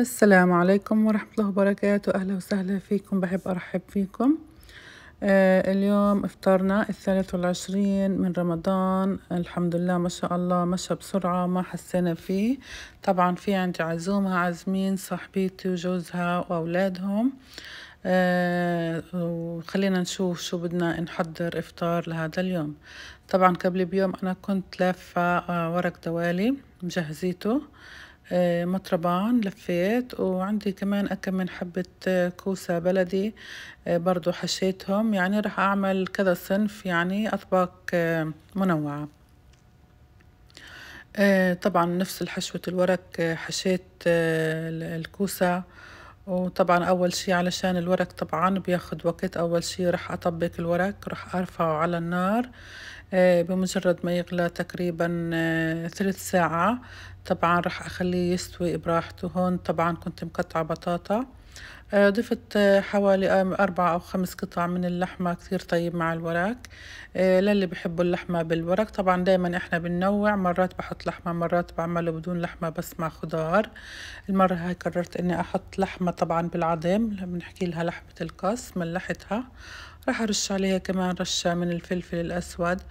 السلام عليكم ورحمة الله وبركاته أهلا وسهلا فيكم بحب أرحب فيكم آه اليوم افطارنا الثالث والعشرين من رمضان الحمد لله ما شاء الله مشى بسرعة ما حسينا فيه طبعا في عندي عزومة عازمين صاحبتي وجوزها وأولادهم آه وخلينا نشوف شو بدنا نحضر افطار لهذا اليوم طبعا قبل بيوم أنا كنت لافة آه ورق دوالي مجهزيته آه، مطربان لفيت وعندي كمان أكم من حبة آه، كوسة بلدي آه، برضو حشيتهم يعني رح أعمل كذا صنف يعني أطباق منوعة طبعا نفس الحشوة الورق حشيت الكوسة وطبعا أول شي علشان الورق طبعا بياخد وقت أول شي رح أطبق الورق رح أرفعه على النار بمجرد ما يغلى تقريبا ثلث ساعة طبعا راح أخليه يستوي براحته هون طبعا كنت مقطعة بطاطا آه، ضفت آه، حوالي آه، أربعة أو خمس قطع من اللحمة كثير طيب مع الورق للي بحبوا اللحمة بالورق طبعا دايما إحنا بننوع مرات بحط لحمة مرات بعمله بدون لحمة بس مع خضار المرة هاي قررت إني أحط لحمة طبعا بالعظم بنحكي لها لحمة القص ملحتها راح أرش عليها كمان رشة من الفلفل الأسود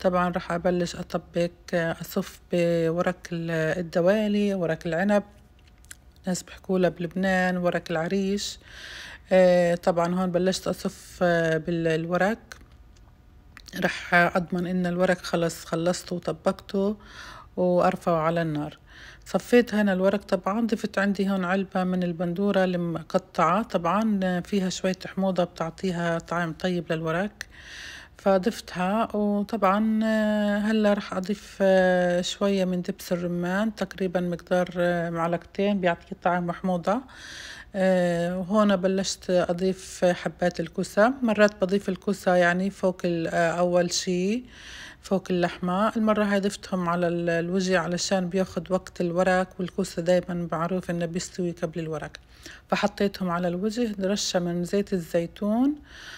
طبعا راح أبلش أطبق أصف بورق الدوالي ورق العنب ناس بحكولها بلبنان ورق العريش آه، طبعا هون بلشت أصف آه، بالورق رح أضمن إن الورق خلص خلصته وطبقته وأرفعه على النار صفيت هنا الورق طبعا ضفت عندي هون علبة من البندورة المقطعة طبعا فيها شوية حموضة بتعطيها طعم طيب للورق فضفتها وطبعا آه، هلا رح اضيف آه، شوية من دبس الرمان تقريبا مقدار آه، معلقتين بيعطي طعم محموضة هون بلشت اضيف حبات الكوسة مرات بضيف الكوسة يعني فوق اول شي فوق اللحمة المرة هاي ضفتهم على الوجه علشان بياخد وقت الورق والكوسة دايما معروف انه بيستوي قبل الورق فحطيتهم على الوجه رشة من زيت الزيتون آه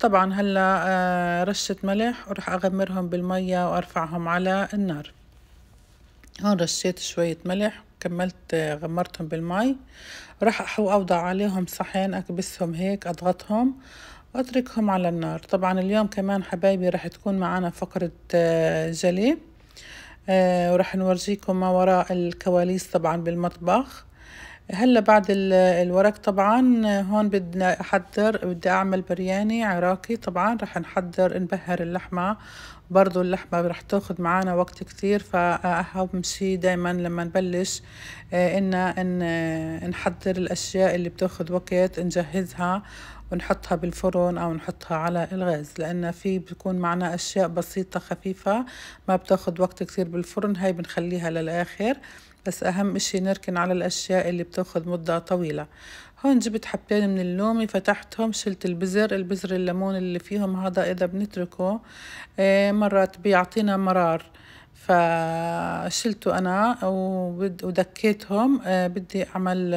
طبعا هلا آه، رشة ملح وراح أغمرهم بالمية وأرفعهم على النار هون رشيت شوية ملح كملت آه، غمرتهم بالمي راح أوضع عليهم صحن أكبسهم هيك أضغطهم وأتركهم على النار طبعا اليوم كمان حبايبي راح تكون معنا فقرة آه، جلي وراح نورجيكم ما وراء الكواليس طبعا بالمطبخ هلا بعد الورق طبعا هون بدنا احضر بدي اعمل برياني عراقي طبعا رح نحضر نبهر اللحمه برضو اللحمة رح تاخد معانا وقت كتير فأهم شي دايما لما نبلش آه، إن نحضر الأشياء اللي بتاخد وقت نجهزها ونحطها بالفرن أو نحطها على الغاز لأن في بتكون معنا أشياء بسيطة خفيفة ما بتاخد وقت كتير بالفرن هاي بنخليها للآخر بس أهم إشي نركن على الأشياء اللي بتاخد مدة طويلة هون جبت حبتين من اللومي فتحتهم شلت البزر البزر الليمون اللي فيهم هذا إذا بنتركه آه، مرات بيعطينا مرار فشلته أنا ودكيتهم آه، بدي أعمل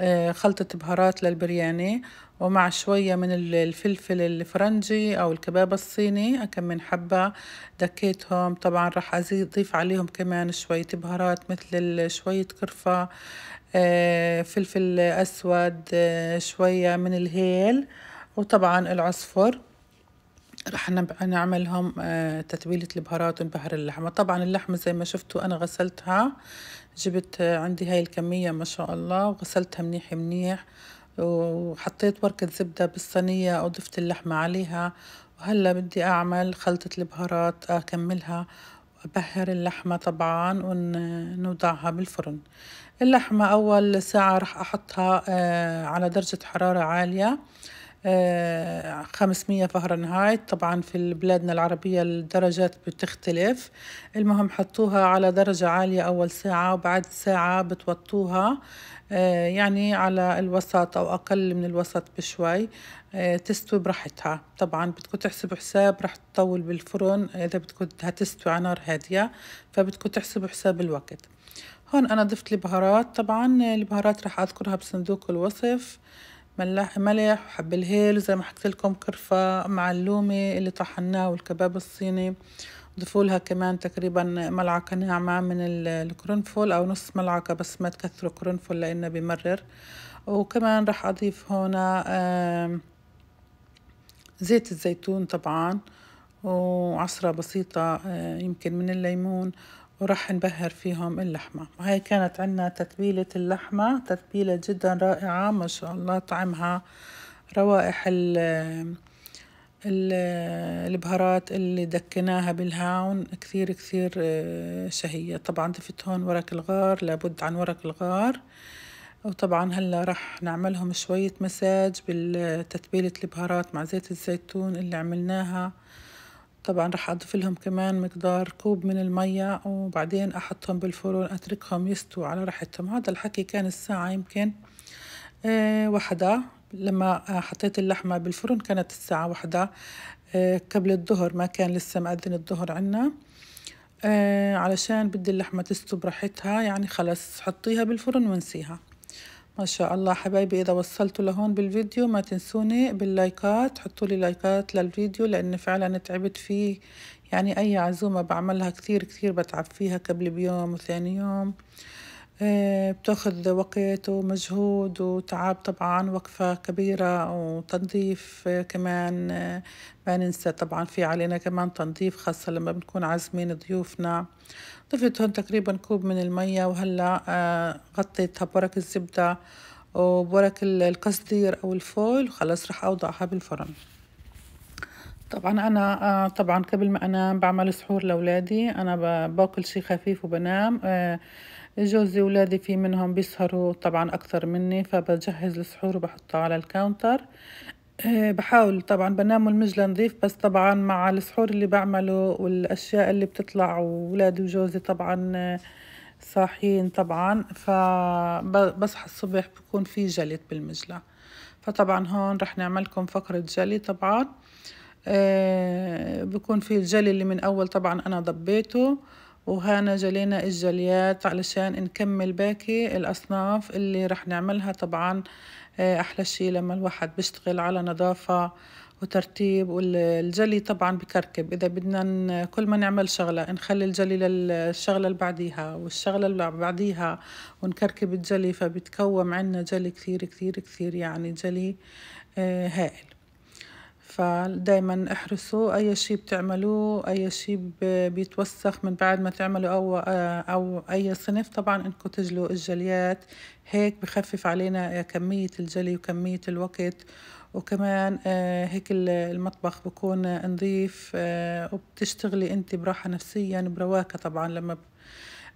آه، خلطة بهارات للبرياني ومع شوية من الفلفل الفرنجي أو الكباب الصيني كم من حبة دكيتهم طبعا راح أضيف عليهم كمان شوية بهارات مثل شوية قرفة آه، فلفل أسود آه، شوية من الهيل وطبعا العصفر رح نعملهم آه، تتبيلة البهارات ونبهر اللحمة طبعا اللحمة زي ما شفتوا أنا غسلتها جبت عندي هاي الكمية ما شاء الله وغسلتها منيح منيح وحطيت ورقة زبدة بالصينية وضفت اللحمة عليها وهلا بدي أعمل خلطة البهارات أكملها أبهر اللحمة طبعا ونوضعها بالفرن اللحمة أول ساعة رح أحطها آه، على درجة حرارة عالية 500 آه، فهرنهايت طبعا في بلادنا العربية الدرجات بتختلف المهم حطوها على درجة عالية أول ساعة وبعد ساعة بتوطوها آه، يعني على الوسط أو أقل من الوسط بشوي آه، تستوي براحتها طبعا بدكم تحسبوا حساب رح تطول بالفرن إذا بدكم هتستوي على نار هادية فبدكم تحسبوا حساب الوقت هون أنا ضفت البهارات طبعا البهارات رح أذكرها بصندوق الوصف ملح ملح وحب الهيل وزي ما حكيت لكم كرفة معلومة اللي طحناه والكباب الصيني ضيفوا لها كمان تقريبا ملعقة ناعمة من القرنفل أو نص ملعقة بس ما تكثروا قرنفل لأنه بمرر وكمان راح أضيف هنا زيت الزيتون طبعا وعصرة بسيطة آه، يمكن من الليمون وراح نبهر فيهم اللحمة وهي كانت عنا تتبيلة اللحمة تتبيلة جدا رائعة ما شاء الله طعمها روائح الـ البهارات اللي دكناها بالهاون كثير كثير آه، شهية طبعا ضفت هون ورق الغار لابد عن ورق الغار وطبعا هلا راح نعملهم شوية مساج بالتتبيلة البهارات مع زيت الزيتون اللي عملناها طبعا رح أضيف لهم كمان مقدار كوب من المية وبعدين أحطهم بالفرن أتركهم يستووا على راحتهم هذا الحكي كان الساعة يمكن آه، واحدة لما حطيت اللحمة بالفرن كانت الساعة واحدة آه، قبل الظهر ما كان لسه مأذن الظهر عنا آه، علشان بدي اللحمة تستوي براحتها يعني خلص حطيها بالفرن وانسيها ما شاء الله حبايبي اذا وصلتوا لهون بالفيديو ما تنسوني باللايكات حطوا لي لايكات للفيديو لان فعلا تعبت فيه يعني اي عزومه بعملها كثير كثير بتعب فيها قبل بيوم وثاني يوم إيه، بتاخذ وقت ومجهود وتعب طبعا وقفة كبيرة وتنظيف إيه، كمان إيه، ما ننسى طبعا في علينا كمان تنظيف خاصة لما بنكون عازمين ضيوفنا ضفت هون تقريبا كوب من المية وهلأ غطيتها بورق الزبدة وبورق القصدير أو الفويل وخلص رح أوضعها بالفرن طبعا انا طبعا قبل ما انام بعمل سحور لاولادي انا باكل شي خفيف وبنام جوزي ولادي في منهم بيسهروا طبعا أكثر مني فبجهز السحور وبحطه على الكاونتر آه، بحاول طبعا بنام المجلة نظيف بس طبعا مع السحور اللي بعمله والأشياء اللي بتطلع وولادي وجوزي طبعا آه، صاحيين طبعا فبصحى الصبح بكون في جلد بالمجلة فطبعا هون رح نعملكم فقرة جلي طبعا آه، بكون في الجلي اللي من أول طبعا أنا ضبيته وهنا جلينا الجليات علشان نكمل باقي الأصناف اللي رح نعملها طبعا آه، أحلى شي لما الواحد بيشتغل على نظافة وترتيب والجلي طبعا بكركب إذا بدنا كل ما نعمل شغلة نخلي الجلي للشغلة اللي بعديها والشغلة اللي بعديها ونكركب الجلي فبتكوم عنا جلي كثير كثير كثير يعني جلي آه، هائل فدايما احرصوا أي شي بتعملوه أي شي بيتوسخ من بعد ما تعملوا أو, آه، أو أي صنف طبعا إنكم تجلوا الجليات هيك بخفف علينا كمية الجلي وكمية الوقت وكمان آه، هيك المطبخ بكون نظيف آه، وبتشتغلي انت براحة نفسيا برواكه طبعا لما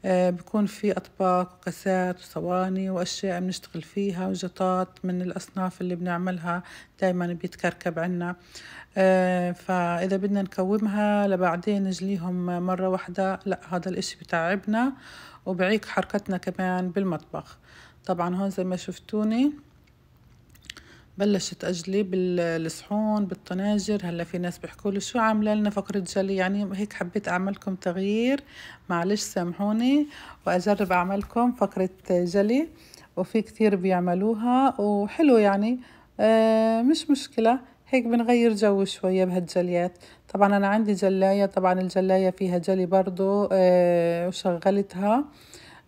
آه، بيكون في أطباق وكاسات وصواني وأشياء بنشتغل فيها وجطات من الأصناف اللي بنعملها دايما بيتكركب عنا آه، فإذا بدنا نكومها لبعدين نجليهم مرة واحدة لا هذا الإشي بتعبنا وبعيق حركتنا كمان بالمطبخ طبعا هون زي ما شفتوني بلشت اجلي بالصحون بالطناجر هلا في ناس بيحكوا لي شو عامله لنا فقره جلي يعني هيك حبيت اعملكم تغيير معلش سامحوني واجرب اعملكم فقره جلي وفي كثير بيعملوها وحلو يعني آه مش مشكله هيك بنغير جو شوية بهالجليات طبعا أنا عندي جلاية طبعا الجلاية فيها جلي برضو آه وشغلتها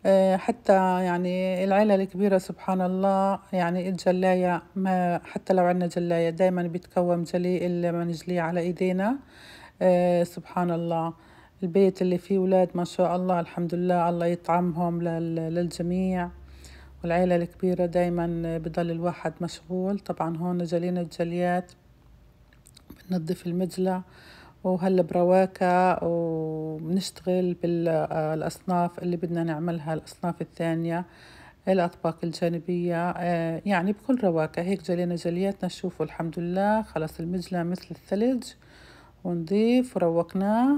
آه، حتى يعني العيلة الكبيرة سبحان الله يعني الجلاية ما حتى لو عندنا جلاية دايما بيتكوم جلي اللي ما نجليه على ايدينا آه، سبحان الله البيت اللي فيه ولاد ما شاء الله الحمد لله الله يطعمهم للجميع والعيلة الكبيرة دايما بضل الواحد مشغول طبعا هون جلينا الجليات بننظف المجلة وهلا برواكة وبنشتغل بالأصناف اللي بدنا نعملها الأصناف الثانية الأطباق الجانبية آه، يعني بكل رواكة هيك جلينا جلياتنا شوفوا الحمد لله خلص المجلة مثل الثلج ونضيف وروقناه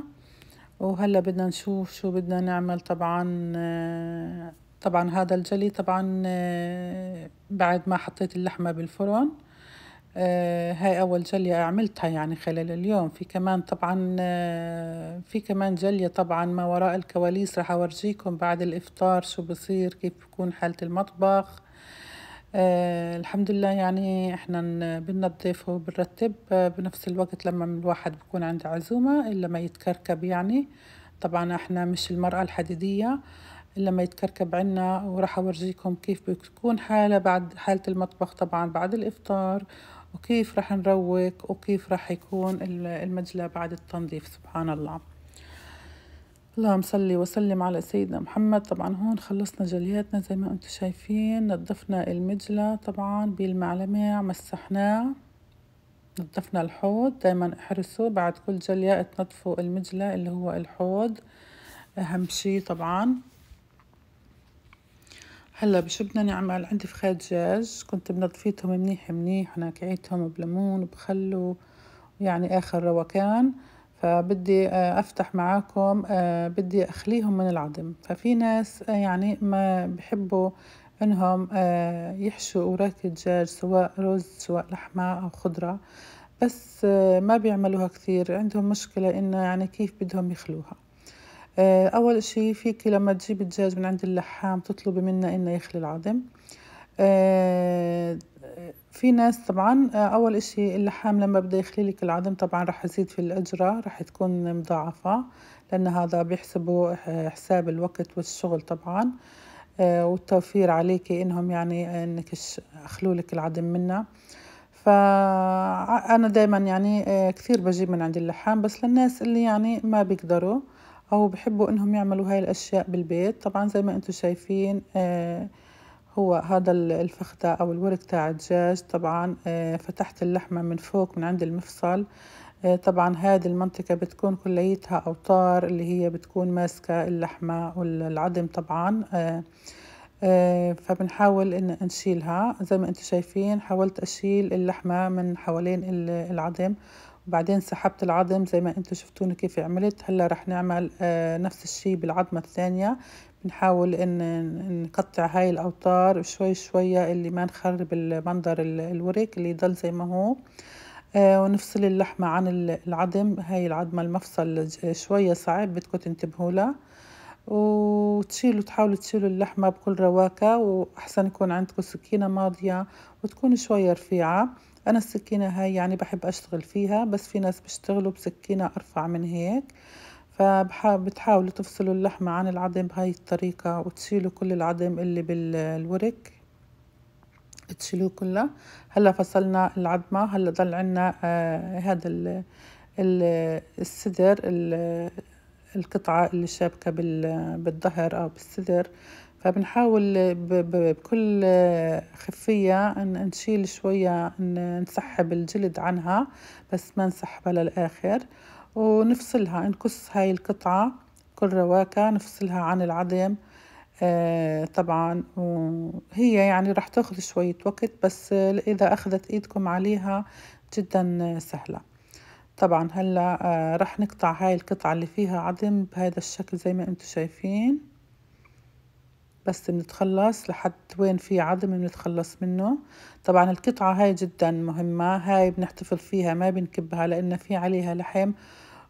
وهلا بدنا نشوف شو بدنا نعمل طبعا آه، طبعا هذا الجلي طبعا آه، بعد ما حطيت اللحمة بالفرن آه هاي أول جلية عملتها يعني خلال اليوم في كمان طبعا آه في كمان جلية طبعا ما وراء الكواليس راح أورجيكم بعد الإفطار شو بصير كيف بكون حالة المطبخ آه الحمد لله يعني احنا بننظف وبنرتب آه بنفس الوقت لما الواحد بكون عنده عزومة إلا ما يتكركب يعني طبعا احنا مش المرأة الحديدية إلا ما يتكركب عنا وراح أورجيكم كيف بتكون حالة بعد حالة المطبخ طبعا بعد الإفطار وكيف رح نروق وكيف رح يكون المجلى بعد التنظيف سبحان الله اللهم صل وسلم على سيدنا محمد طبعا هون خلصنا جلياتنا زي ما انتم شايفين نظفنا المجلى طبعا بالمعلمة مسحناه نظفنا الحوض دايما احرصوا بعد كل جلية تنظفوا المجلى اللي هو الحوض اهم شي طبعا هلا بشو بدنا نعمل عندي فخاد دجاج كنت منظفيتهم منيح منيح وناكعيتهم بليمون وبخلو ويعني اخر روكان فبدي آه، افتح معاكم آه، بدي اخليهم من العظم ففي ناس آه، يعني ما بحبوا انهم يحشوا اوراق الدجاج سواء رز سواء لحمه او خضره بس ما بيعملوها كثير عندهم مشكله انه يعني كيف بدهم يخلوها آه، أول إشي فيكي لما تجيب الدجاج من عند اللحام تطلبي منه إنه يخلي العظم آه، في ناس طبعا آه، أول إشي اللحام لما بده يخلي لك العظم طبعا رح يزيد في الأجرة رح تكون مضاعفة لأن هذا بيحسبوا حساب الوقت والشغل طبعا والتوفير عليكي إنهم يعني إنك أخلوا لك العظم منه فأنا دايما يعني كثير بجيب من عند اللحام بس للناس اللي يعني ما بيقدروا أو بحبوا إنهم يعملوا هاي الأشياء بالبيت طبعا زي ما أنتم شايفين آه هو هذا الفختة أو الورك تاع الدجاج طبعا آه فتحت اللحمة من فوق من عند المفصل آه طبعا هذه المنطقة بتكون كليتها أوتار اللي هي بتكون ماسكة اللحمة والعظم طبعا آه, آه، فبنحاول ان نشيلها زي ما انتم شايفين حاولت اشيل اللحمة من حوالين العظم بعدين سحبت العظم زي ما انتم شفتوني كيف عملت هلا رح نعمل آه، نفس الشي بالعظمة الثانية بنحاول ان نقطع هاي الاوتار شوي شوية اللي ما نخرب المنظر الورق اللي يضل زي ما هو آه، ونفصل اللحمة عن العظم هاي العظمة المفصل شوية صعب بدكم تنتبهوا لها وتشيلوا تحاولوا تشيلوا اللحمة بكل رواكة وأحسن يكون عندكم سكينة ماضية وتكون شوية رفيعة أنا السكينة هاي يعني بحب أشتغل فيها بس في ناس بيشتغلوا بسكينة أرفع من هيك فبتحاولوا تفصلوا اللحمة عن العظم بهاي الطريقة وتشيلوا كل العظم اللي بالورك تشيلوه كله هلا فصلنا العظمة هلا ضل عنا آه، هذا آه الصدر القطعة اللي شابكة بالظهر أو بالصدر فبنحاول بكل خفية أن نشيل شوية أن نسحب الجلد عنها بس ما نسحبها للآخر ونفصلها نقص هاي القطعة كل رواكة نفصلها عن العظم آه طبعا وهي يعني راح تاخذ شوية وقت بس إذا أخذت إيدكم عليها جدا سهلة طبعا هلا آه راح نقطع هاي القطعة اللي فيها عظم بهذا الشكل زي ما انتم شايفين بس بنتخلص لحد وين في عظم بنتخلص منه طبعا القطعة هاي جدا مهمة هاي بنحتفظ فيها ما بنكبها لأن في عليها لحم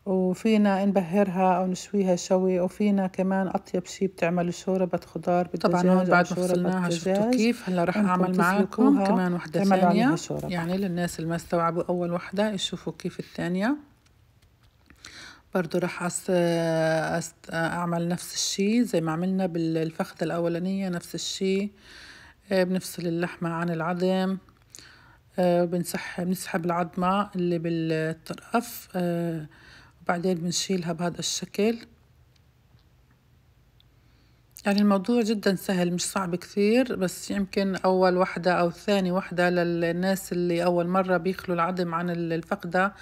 وفينا نبهرها او نشويها شوي وفينا كمان اطيب شي بتعمل شوربه خضار بالدجاج طبعا هون بعد ما فصلناها شفتوا كيف هلا رح اعمل معاكم كمان وحده ثانيه يعني للناس اللي ما استوعبوا اول وحده يشوفوا كيف الثانيه برضو رح أس... أس... أعمل نفس الشي زي ما عملنا بالفخذة الأولانية نفس الشي آه، بنفصل اللحمة عن العظم آه، بنسحب العظمة اللي بالطرف آه، وبعدين بنشيلها بهذا الشكل يعني الموضوع جدا سهل مش صعب كثير بس يمكن أول وحدة أو ثاني وحدة للناس اللي أول مرة بيخلوا العظم عن الفقدة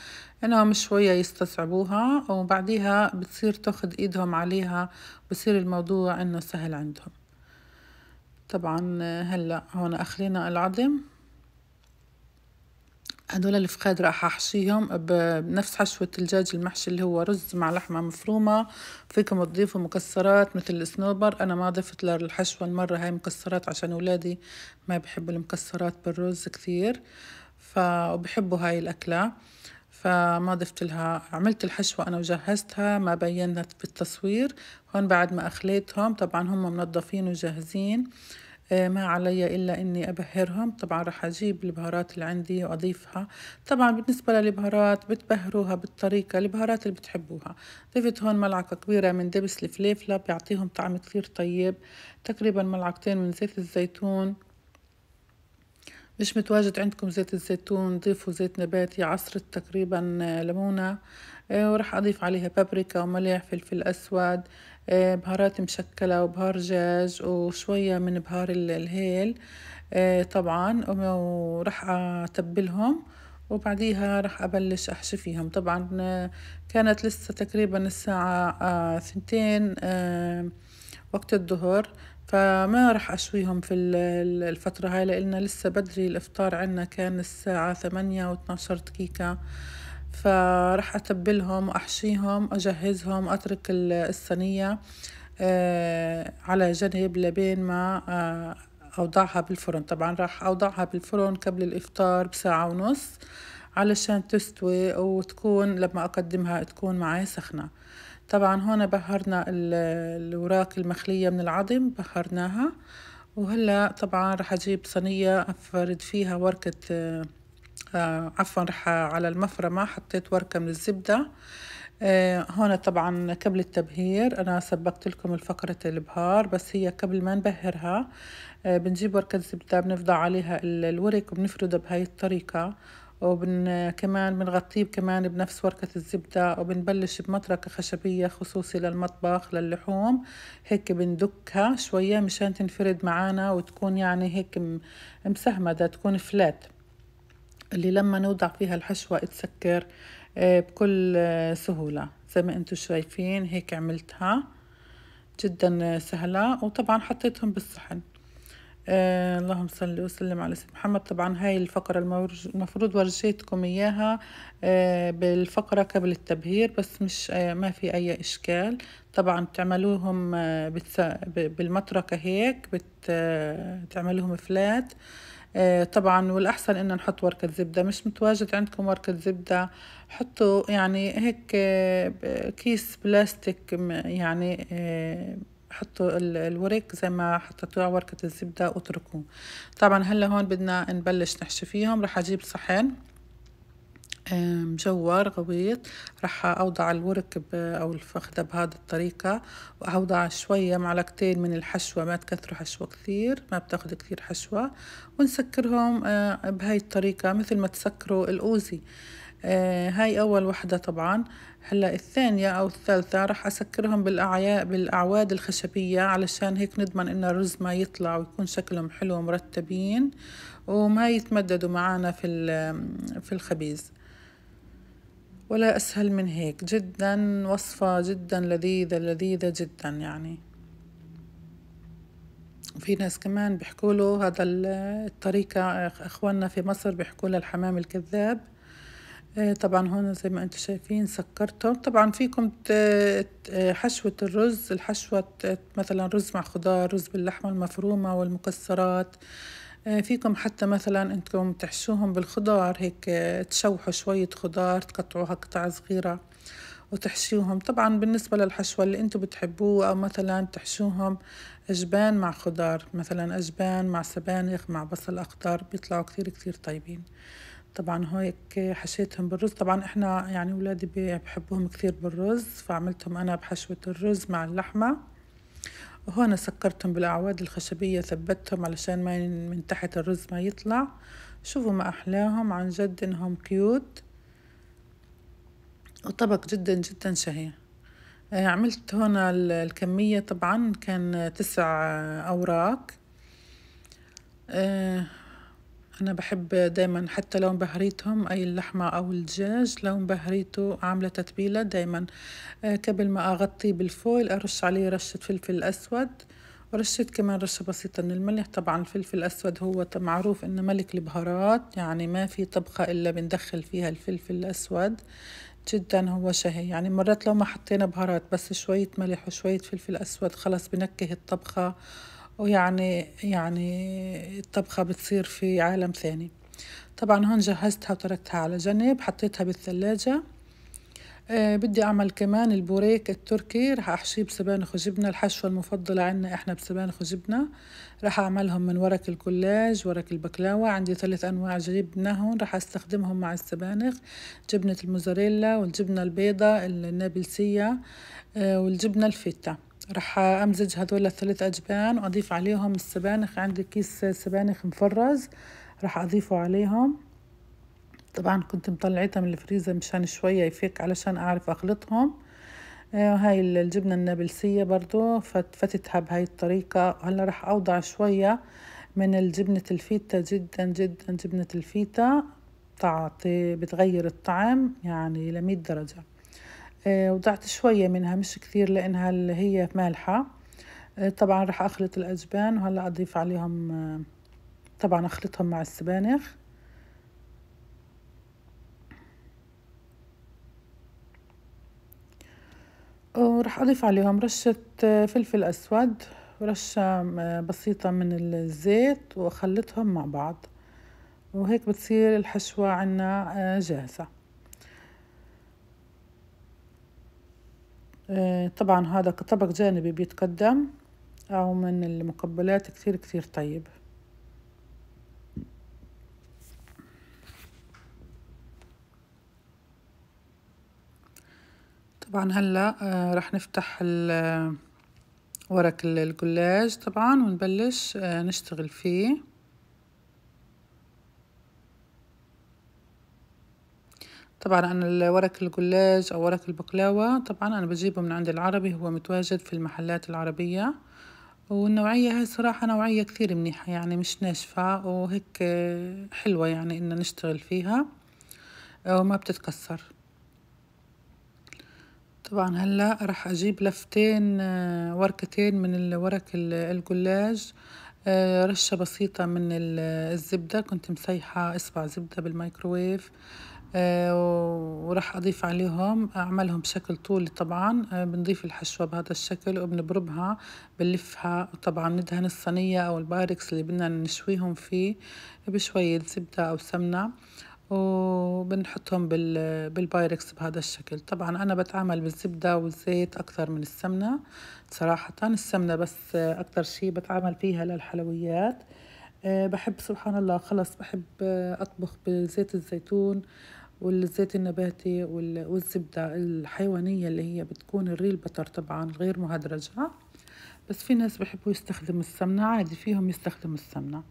إنهم شوية يستصعبوها وبعديها بتصير تاخد إيدهم عليها بصير الموضوع إنه سهل عندهم طبعا هلأ هون أخلينا العظم هدول الفخاد راح احشيهم بنفس حشوة الدجاج المحشي اللي هو رز مع لحمة مفرومة فيكم تضيفوا مكسرات مثل الصنوبر أنا ما ضفت للحشوة المرة هاي مكسرات عشان أولادي ما بحبوا المكسرات بالرز كثير وبحبوا هاي الأكلة فما ضفت لها عملت الحشوة أنا وجهزتها ما بينت بالتصوير هون بعد ما أخليتهم طبعا هم منظفين وجاهزين آه، ما علي إلا إني أبهرهم طبعا رح أجيب البهارات اللي عندي وأضيفها طبعا بالنسبة للبهارات بتبهروها بالطريقة البهارات اللي بتحبوها ضفت هون ملعقة كبيرة من دبس الفليفلة بيعطيهم طعم كتير طيب تقريبا ملعقتين من زيت الزيتون مش متواجد عندكم زيت الزيتون ضيفوا زيت نباتي عصرة تقريبا آه، ليمونة آه، ورح أضيف عليها بابريكا وملح فلفل أسود آه، بهارات مشكلة وبهار دجاج وشوية من بهار الهيل آه، طبعا وراح أتبلهم وبعديها راح أبلش أحشي فيهم طبعا آه، كانت لسه تقريبا الساعة ثنتين وقت الظهر فما راح أشويهم في الفترة هاي لأن لسه بدري الإفطار عنا كان الساعة ثمانية واتناشر دقيقة فرح أتبلهم وأحشيهم أجهزهم أترك الصينية آه، على جنب لبين ما آه، أوضعها بالفرن طبعا راح أوضعها بالفرن قبل الإفطار بساعة ونص علشان تستوي وتكون لما أقدمها تكون معي سخنة طبعا هون بهرنا الوراق المخلية من العظم بهرناها وهلا طبعا رح أجيب صينية أفرد فيها ورقة آه، آه، عفوا على المفرمة حطيت ورقة من الزبدة آه، هون طبعا قبل التبهير أنا سبقت لكم الفقرة البهار بس هي قبل ما نبهرها آه، بنجيب ورقة زبدة بنفضع عليها الورك وبنفرده بهاي الطريقة وبن كمان بنغطيه كمان بنفس ورقة الزبدة وبنبلش بمطرقة خشبية خصوصي للمطبخ للحوم هيك بندكها شوية مشان تنفرد معانا وتكون يعني هيك مسهمدة تكون فلات اللي لما نوضع فيها الحشوة تسكر آه، بكل آه، سهولة زي ما انتم شايفين هيك عملتها جدا آه، سهلة وطبعا حطيتهم بالصحن آه اللهم صل وسلم على سيدنا محمد طبعا هاي الفقرة المفروض ورجيتكم إياها آه بالفقرة قبل التبهير بس مش آه ما في أي إشكال طبعا بتعملوهم آه بالمطرقة هيك بتعملوهم فلات آه، طبعا والأحسن إنه نحط ورقة زبدة مش متواجد عندكم ورقة زبدة حطوا يعني هيك آه، كيس بلاستيك يعني آه، حطوا الورق زي ما حطيتوه على ورقة الزبدة واتركوه طبعا هلا هون بدنا نبلش نحشي فيهم رح أجيب صحن مجور غويط راح أوضع الورك أو الفخدة بهذه الطريقة وأوضع شوية معلقتين من الحشوة ما تكثروا حشوة كثير ما بتاخذ كثير حشوة ونسكرهم أه، بهاي الطريقة مثل ما تسكروا الأوزي أه، هاي أول وحدة طبعا هلا الثانية أو الثالثة راح أسكرهم بالأعياء بالأعواد الخشبية علشان هيك نضمن إن الرز ما يطلع ويكون شكلهم حلو ومرتبين وما يتمددوا معانا في في الخبيز ولا أسهل من هيك جدا وصفة جدا لذيذة لذيذة جدا يعني في ناس كمان بيحكوا له هذا الطريقة أخواننا في مصر بيحكوا له الحمام الكذاب آه، طبعا هون زي ما انتم شايفين سكرته طبعا فيكم آه، حشوة الرز الحشوة مثلا رز مع خضار رز باللحمة المفرومة والمكسرات آه، فيكم حتى مثلا انتم تحشوهم بالخضار هيك آه، تشوحوا شوية خضار تقطعوها قطع صغيرة وتحشوهم طبعا بالنسبة للحشوة اللي انتم بتحبوه او مثلا تحشوهم اجبان مع خضار مثلا اجبان مع سبانخ مع بصل اخضر بيطلعوا كتير كتير طيبين طبعا هيك حشيتهم بالرز طبعا احنا يعني ولادي بحبوهم كثير بالرز فعملتهم انا بحشوة الرز مع اللحمة وهون سكرتهم بالأعواد الخشبية ثبتهم علشان ما من تحت الرز ما يطلع شوفوا ما أحلاهم عن جد إنهم كيوت وطبق جدا جدا شهي آه، عملت هون الكمية طبعا كان تسع أوراق آه، أنا بحب دايما حتى لو بهريتهم أي اللحمة أو الدجاج لو بهريته عاملة تتبيلة دايما آه، قبل ما أغطيه بالفويل أرش عليه رشة فلفل أسود ورشة كمان رشة بسيطة من الملح طبعا الفلفل الأسود هو معروف إنه ملك البهارات يعني ما في طبخة إلا بندخل فيها الفلفل الأسود جدا هو شهي يعني مرات لو ما حطينا بهارات بس شوية ملح وشوية فلفل أسود خلص بنكه الطبخة ويعني يعني الطبخة بتصير في عالم ثاني طبعا هون جهزتها وتركتها على جنب حطيتها بالثلاجة أه بدي أعمل كمان البوريك التركي رح أحشيه بسبانخ وجبنة الحشوة المفضلة عنا إحنا بسبانخ وجبنة رح أعملهم من ورق الكولاج ورق البكلاوة عندي ثلاث أنواع جبنة هون رح أستخدمهم مع السبانخ جبنة الموزاريلا والجبنة البيضاء النابلسية أه والجبنة الفيتا رح امزج هدول الثلاث اجبان واضيف عليهم السبانخ عندي كيس سبانخ مفرز رح اضيفه عليهم طبعا كنت مطلعتها من الفريزر مشان شوية يفك علشان اعرف اخلطهم آه، هاي الجبنة النابلسية برضو فتتها بهاي الطريقة هلا رح اوضع شوية من الجبنة الفيتا جدا جدا جبنة الفيتا تعطي بتغير الطعم يعني لمية درجة آه، وضعت شوية منها مش كثير لأنها اللي هي مالحة آه، طبعا راح أخلط الأجبان وهلأ أضيف عليهم آه، طبعا أخلطهم مع السبانخ وراح أضيف عليهم رشة فلفل أسود ورشة بسيطة من الزيت وأخلطهم مع بعض وهيك بتصير الحشوة عنا جاهزة آه، طبعا هذا كطبق جانبي بيتقدم أو من المقبلات كتير كتير طيب طبعا هلا آه، رح نفتح آه، ورق الجلاج طبعا ونبلش نشتغل فيه طبعا أنا ورق الجلاج أو ورق البقلاوة طبعا أنا بجيبه من عند العربي هو متواجد في المحلات العربية والنوعية هاي صراحة نوعية كثير منيحة يعني مش ناشفة وهيك آه، حلوة يعني إن نشتغل فيها آه، وما بتتكسر طبعا هلا راح أجيب لفتين آه، وركتين من ورق الجلاج رشة بسيطة من الزبدة كنت مسيحة إصبع زبدة بالمايكروويف آه، وراح أضيف عليهم أعملهم بشكل طولي طبعا آه، بنضيف الحشوة بهذا الشكل وبنبربها بنلفها طبعا ندهن الصينية أو الباركس اللي بدنا نشويهم فيه بشوية زبدة أو سمنة وبنحطهم بالبايركس بهذا الشكل طبعا أنا بتعامل بالزبدة والزيت أكثر من السمنة صراحة السمنة بس أكثر شي بتعامل فيها للحلويات آه، بحب سبحان الله خلص بحب أطبخ بزيت الزيتون والزيت النباتي والزبدة الحيوانية اللي هي بتكون الريل بتر طبعا غير مهدرجة بس في ناس بحبوا يستخدموا السمنة عادي فيهم يستخدموا السمنة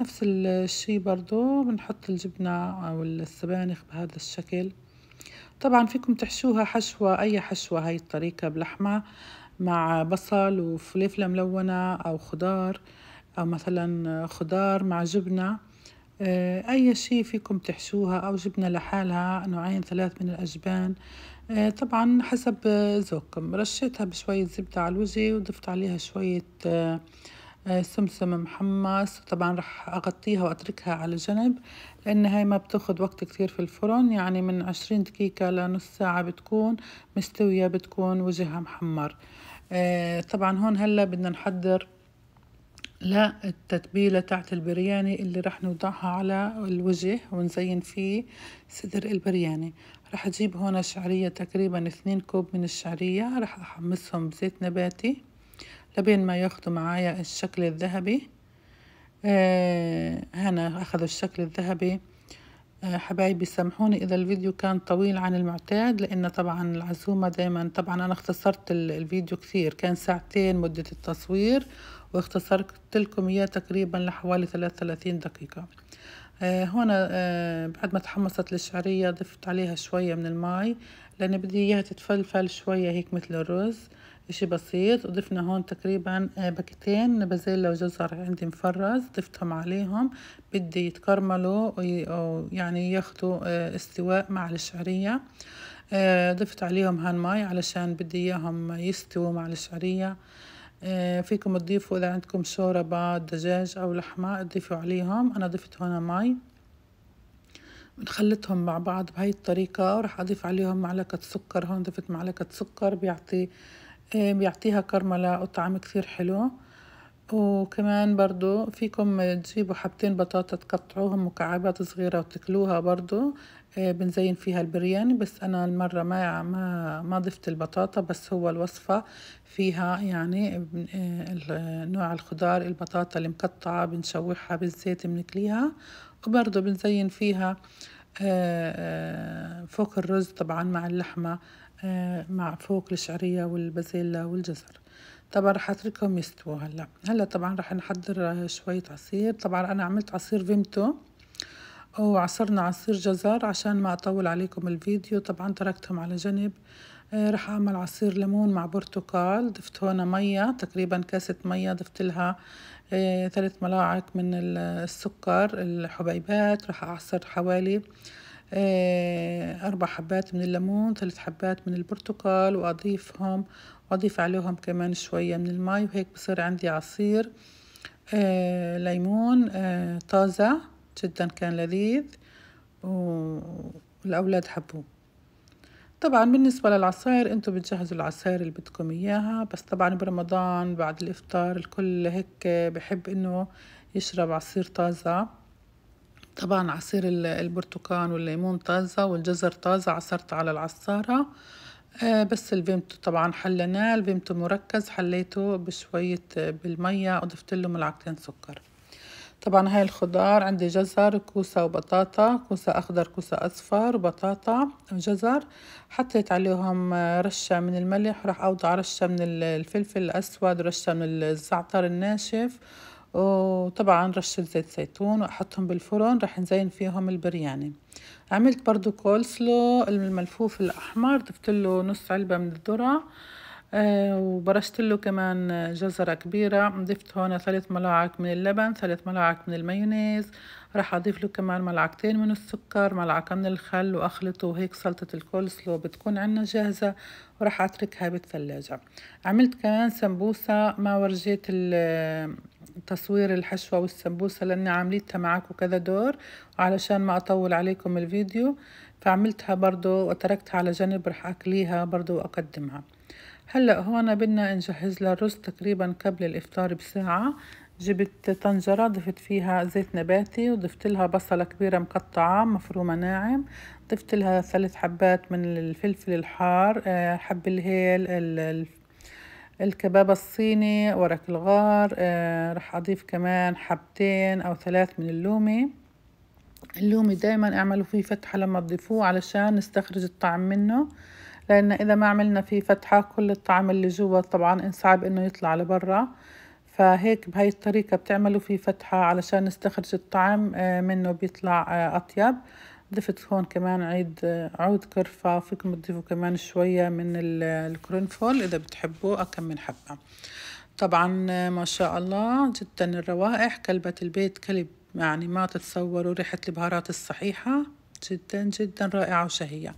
نفس الشي برضو بنحط الجبنة أو السبانخ بهذا الشكل طبعا فيكم تحشوها حشوة أي حشوة هاي الطريقة بلحمة مع بصل وفليفلة ملونة أو خضار أو مثلا خضار مع جبنة آه، أي شيء فيكم تحشوها أو جبنة لحالها نوعين ثلاث من الأجبان آه، طبعا حسب ذوقكم رشيتها بشوية زبدة على الوجه وضفت عليها شوية آه، سمسم محمص طبعا رح أغطيها وأتركها على جنب لأن هاي ما بتاخد وقت كتير في الفرن يعني من عشرين دقيقة لنص ساعة بتكون مستوية بتكون وجهها محمر طبعا هون هلا بدنا نحضر للتتبيلة تاعت البرياني اللي راح نوضعها على الوجه ونزين فيه صدر البرياني راح أجيب هون شعرية تقريبا اثنين كوب من الشعرية راح أحمصهم بزيت نباتي لبين ما ياخدوا معايا الشكل الذهبي آه هنا أخذوا الشكل الذهبي آه، حبايبي سامحوني اذا الفيديو كان طويل عن المعتاد لان طبعا العزومة دايما طبعا انا اختصرت الفيديو كثير كان ساعتين مدة التصوير واختصرت لكم اياه تقريبا لحوالي 33 دقيقة هنا آه، آه، بعد ما تحمصت الشعرية ضفت عليها شوية من الماء لأن بدي إياها تتفلفل شوية هيك مثل الرز إشي بسيط وضفنا هون تقريبا آه، باكتين بازيلا وجزر عندي مفرز ضفتهم عليهم بدي يتكرملوا ويعني ياخدوا آه، استواء مع الشعرية آه، ضفت عليهم ماي علشان بدي إياهم يستووا مع الشعرية فيكم تضيفوا إذا عندكم شوربة دجاج أو لحمة تضيفوا عليهم أنا ضفت هنا ماي بنخلطهم مع بعض بهاي الطريقة وراح أضيف عليهم معلقة سكر هون ضفت معلقة سكر بيعطي آه، بيعطيها كرمة لطعم كثير حلو وكمان برضو فيكم تجيبوا حبتين بطاطا تقطعوهم مكعبات صغيرة وتكلوها برضو آه، بنزين فيها البرياني بس أنا المرة ما ما ما ضفت البطاطا بس هو الوصفة فيها يعني آه، نوع الخضار البطاطا المقطعة بنشوحها بالزيت بنكليها وبرضو بنزين فيها فوق الرز طبعا مع اللحمة آه، مع فوق الشعرية والبازيلا والجزر طبعا راح اتركهم يستووا هلا هلا طبعا راح نحضر آه، شوية عصير طبعا انا عملت عصير فيمتو وعصرنا عصير جزر عشان ما اطول عليكم الفيديو طبعا تركتهم على جنب آه، راح اعمل عصير ليمون مع برتقال ضفت هون مية تقريبا كاسة مية ضفت لها ثلاث ملاعق من السكر الحبيبات راح اعصر حوالي آه، أربع حبات من الليمون ثلاث حبات من البرتقال وأضيفهم وأضيف عليهم كمان شوية من المي وهيك بصير عندي عصير آه، ليمون آه، طازة جدا كان لذيذ والأولاد حبوه طبعا بالنسبة للعصاير انتو بتجهزوا العصاير اللي بدكم اياها بس طبعا برمضان بعد الافطار الكل هيك بحب انه يشرب عصير طازة طبعا عصير البرتقال والليمون طازة والجزر طازة عصرت على العصارة آه، بس الفيمتو طبعا حليناه الفيمتو مركز حليته بشوية آه، بالمية وضفت له ملعقتين سكر طبعا هاي الخضار عندي جزر كوسة وبطاطا كوسة أخضر كوسة أصفر وبطاطا وجزر حطيت عليهم آه، رشة من الملح راح أوضع رشة من الفلفل الأسود رشة من الزعتر الناشف وطبعا رش زيت زيتون وأحطهم بالفرن راح نزين فيهم البرياني عملت برضو كولسلو الملفوف الأحمر ضفت له نص علبة من الذرة آه، وبرشت له كمان جزرة كبيرة ضفت هون ثلاث ملاعق من اللبن ثلاث ملاعق من المايونيز راح أضيف له كمان ملعقتين من السكر ملعقة من الخل وأخلطه وهيك سلطة الكولسلو بتكون عنا جاهزة وراح أتركها بالثلاجة عملت كمان سمبوسة ما ورجيت تصوير الحشوة والسمبوسة لاني عاملتها معاكم كذا دور علشان ما اطول عليكم الفيديو فعملتها برضو وتركتها على جنب رح اكليها برضو واقدمها هلا هون بدنا نجهز للرز تقريبا قبل الافطار بساعة جبت طنجرة ضفت فيها زيت نباتي وضفت لها بصلة كبيرة مقطعة مفرومة ناعم ضفت لها ثلاث حبات من الفلفل الحار آه، حب الهيل الكباب الصيني ورق الغار آه رح أضيف كمان حبتين أو ثلاث من اللومي اللومي دايما اعملوا فيه فتحة لما تضيفوه علشان نستخرج الطعم منه لأن إذا ما عملنا فيه فتحة كل الطعم اللي جوا طبعا انصعب إنه يطلع لبرا فهيك بهاي الطريقة بتعملوا فيه فتحة علشان نستخرج الطعم آه، منه بيطلع آه، أطيب ضفت هون كمان عيد عود كرفة فيكم تضيفوا كمان شوية من الكرنفول إذا بتحبوا أكم من حبة طبعا ما شاء الله جدا الروائح كلبة البيت كلب يعني ما تتصوروا ريحة البهارات الصحيحة جدا جدا رائعة وشهية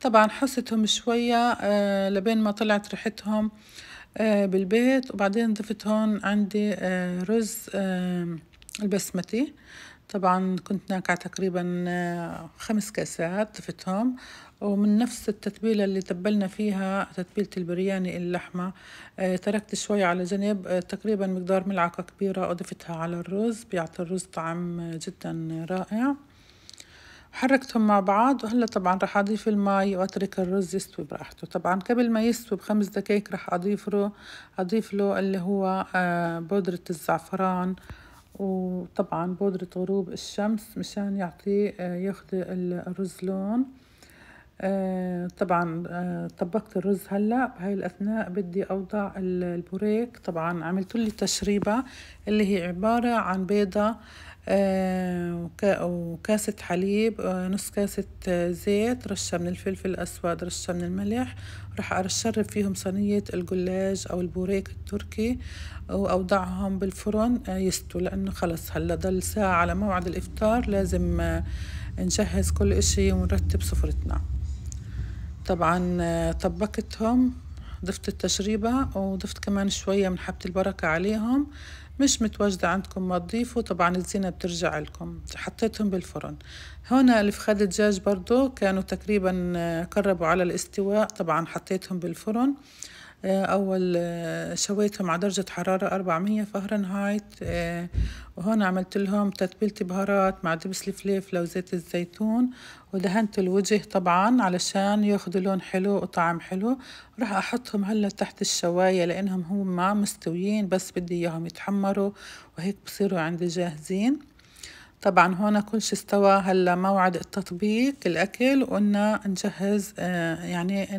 طبعا حستهم شوية آه، لبين ما طلعت ريحتهم آه، بالبيت وبعدين ضفت هون عندي آه، رز البسمتي طبعا كنت ناقعة تقريبا آه، خمس كاسات ضفتهم ومن نفس التتبيلة اللي تبلنا فيها تتبيلة البرياني اللحمة آه، تركت شوي على جنب آه، تقريبا مقدار ملعقة كبيرة أضفتها على الرز بيعطي الرز طعم جدا رائع حركتهم مع بعض وهلا طبعا راح اضيف المي واترك الرز يستوي براحته طبعا قبل ما يستوي بخمس دقائق راح اضيف له اضيف له اللي هو بودرة الزعفران وطبعا بودرة غروب الشمس مشان يعطي آه، ياخد الرز لون آه، طبعا آه، طبقت الرز هلا بهاي الاثناء بدي اوضع البوريك طبعا عملت لي تشريبه اللي هي عباره عن بيضه آه، وكاسة حليب آه، نص كاسة آه، زيت رشة من الفلفل الأسود رشة من الملح راح أشرب فيهم صينية الجلاج أو البوريك التركي وأوضعهم بالفرن يستوا لأنه خلص هلا ضل ساعة على موعد الإفطار لازم نجهز كل إشي ونرتب سفرتنا طبعا طبقتهم ضفت التشريبة وضفت كمان شوية من حبة البركة عليهم مش متواجدة عندكم ما تضيفوا طبعا الزينة بترجع لكم حطيتهم بالفرن هنا الفخاد الدجاج برضو كانوا تقريبا آه، قربوا على الاستواء طبعا حطيتهم بالفرن اول سويتهم على درجة حرارة 400 فهرنهايت وهون عملت لهم تتبيلة بهارات مع دبس الفليفلة وزيت الزيتون ودهنت الوجه طبعا علشان ياخذوا لون حلو وطعم حلو راح احطهم هلا تحت الشواية لانهم هم مستويين بس بدي اياهم يتحمروا وهيك بصيروا عندي جاهزين طبعا هون كل شيء استوى هلا موعد التطبيق الاكل وقلنا نجهز يعني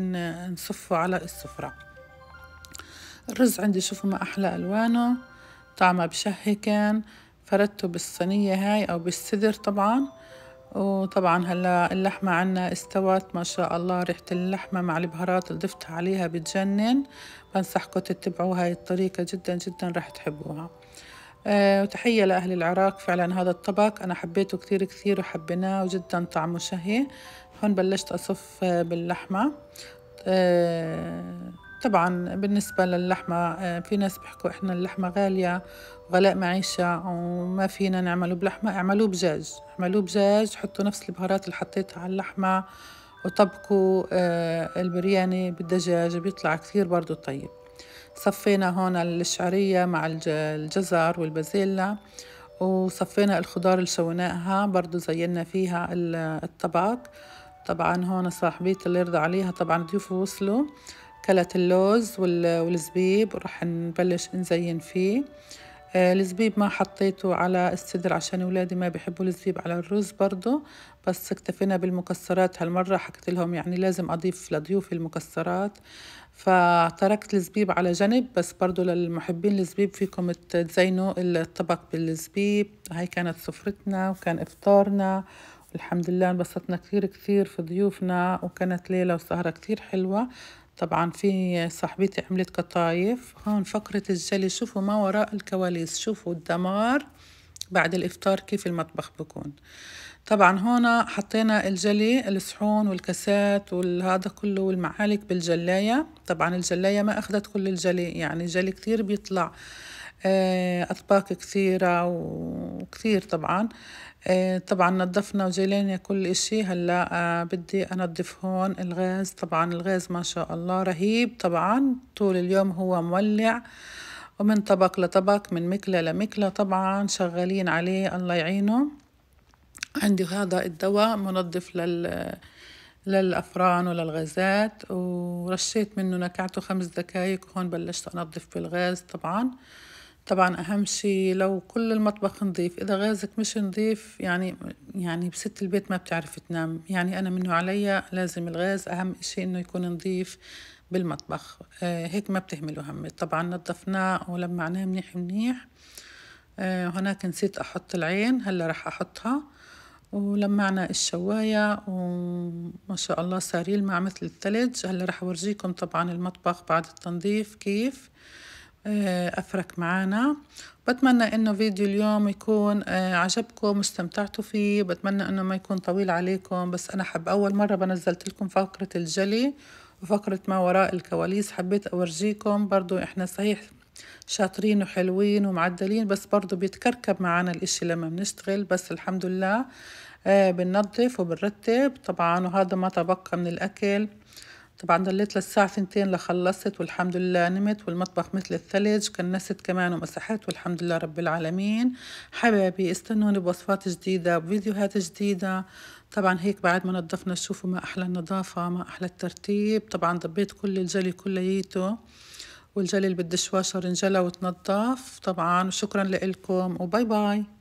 نصفه على السفره الرز عندي شوفوا ما أحلى ألوانه طعمه بشهي كان فردته بالصينية هاي أو بالسدر طبعا وطبعا هلا اللحمة عنا استوت ما شاء الله ريحة اللحمة مع البهارات اللي ضفتها عليها بتجنن بنصحكم تتبعوا هاي الطريقة جدا جدا رح تحبوها أه وتحية لأهل العراق فعلا هذا الطبق أنا حبيته كثير كثير وحبيناه وجدا طعمه شهي هون بلشت أصف آه، باللحمة أه طبعا بالنسبة للحمة آه، في ناس بيحكوا إحنا اللحمة غالية غلاء معيشة وما فينا نعمله بلحمة اعملوه بجاج اعملوه بجاج حطوا نفس البهارات اللي حطيتها على اللحمة وطبقوا آه، البرياني بالدجاج بيطلع كثير برضو طيب صفينا هون الشعرية مع الجزر والبازيلا وصفينا الخضار اللي شويناها برضو زينا فيها الطبق طبعا هون صاحبيت اللي يرضى عليها طبعا ضيوفه وصلوا ثلاث اللوز والزبيب ورح نبلش نزين فيه آه، الزبيب ما حطيته على الصدر عشان ولادي ما بيحبوا الزبيب على الرز برضه بس اكتفينا بالمكسرات هالمرة حكيت لهم يعني لازم أضيف لضيوفي المكسرات فتركت الزبيب على جنب بس برضو للمحبين الزبيب فيكم تزينوا الطبق بالزبيب هاي كانت سفرتنا وكان إفطارنا الحمد لله انبسطنا كثير كثير في ضيوفنا وكانت ليلة وسهرة كثير حلوة طبعا في صاحبتي عملت قطايف هون فقرة الجلي شوفوا ما وراء الكواليس شوفوا الدمار بعد الإفطار كيف المطبخ بكون طبعا هون حطينا الجلي الصحون والكاسات وهذا كله والمعالق بالجلاية طبعا الجلاية ما أخذت كل الجلي يعني جلي كتير بيطلع آه، أطباق كثيرة وكثير طبعا آه، طبعا نظفنا وجيلنا كل إشي هلا آه، بدي أنظف هون الغاز طبعا الغاز ما شاء الله رهيب طبعا طول اليوم هو مولع ومن طبق لطبق من مكلة لمكلة طبعا شغالين عليه الله يعينه عندي هذا الدواء منظف لل للأفران وللغازات ورشيت منه نكعته خمس دقايق هون بلشت أنظف بالغاز طبعا طبعا اهم شيء لو كل المطبخ نظيف اذا غازك مش نظيف يعني يعني بست البيت ما بتعرف تنام يعني انا منه عليا لازم الغاز اهم شيء انه يكون نظيف بالمطبخ آه هيك ما بتهملوا هم طبعا نظفناه ولمعناه منيح منيح آه هناك نسيت احط العين هلا راح احطها ولمعنا الشواية وما شاء الله صار يلمع مثل الثلج هلا راح اورجيكم طبعا المطبخ بعد التنظيف كيف آه، أفرك معانا بتمنى إنه فيديو اليوم يكون آه، عجبكم واستمتعتوا فيه بتمنى إنه ما يكون طويل عليكم بس أنا حب أول مرة بنزلت لكم فقرة الجلي وفقرة ما وراء الكواليس حبيت أورجيكم برضو إحنا صحيح شاطرين وحلوين ومعدلين بس برضو بيتكركب معنا الإشي لما بنشتغل بس الحمد لله آه، بننظف وبنرتب طبعا وهذا ما تبقى من الأكل طبعا ضليت للساعة ثنتين لخلصت والحمد لله نمت والمطبخ مثل الثلج كنست كمان ومسحت والحمد لله رب العالمين حبايبي استنوني بوصفات جديدة بفيديوهات جديدة طبعا هيك بعد ما نظفنا شوفوا ما أحلى النظافة ما أحلى الترتيب طبعا ضبيت كل الجلي كليته والجلي اللي بالدشواشر انجلى وتنظف طبعا وشكرا لكم وباي باي